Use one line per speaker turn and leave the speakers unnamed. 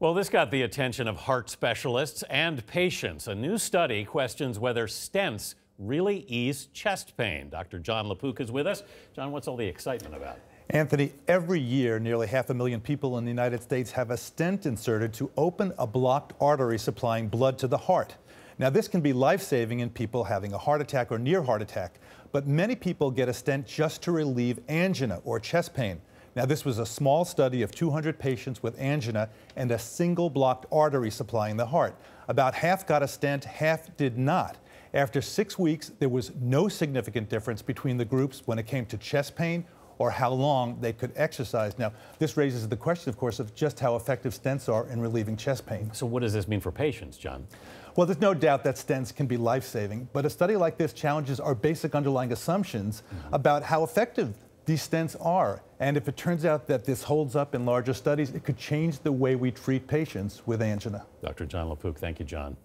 Well, this got the attention of heart specialists and patients. A new study questions whether stents really ease chest pain. Dr. John LaPook is with us. John, what's all the excitement about?
Anthony, every year, nearly half a million people in the United States have a stent inserted to open a blocked artery supplying blood to the heart. Now, this can be life saving in people having a heart attack or near heart attack, but many people get a stent just to relieve angina or chest pain. Now, this was a small study of 200 patients with angina and a single blocked artery supplying the heart. About half got a stent, half did not. After six weeks, there was no significant difference between the groups when it came to chest pain or how long they could exercise. Now, this raises the question, of course, of just how effective stents are in relieving chest pain. So, what does this mean for patients, John? Well, there's no doubt that stents can be life saving, but a study like this challenges our basic underlying assumptions mm -hmm. about how effective these stents are. And if it turns out that this holds up in larger studies, it could change the way we treat patients with angina.
Dr. John LaPook, thank you, John.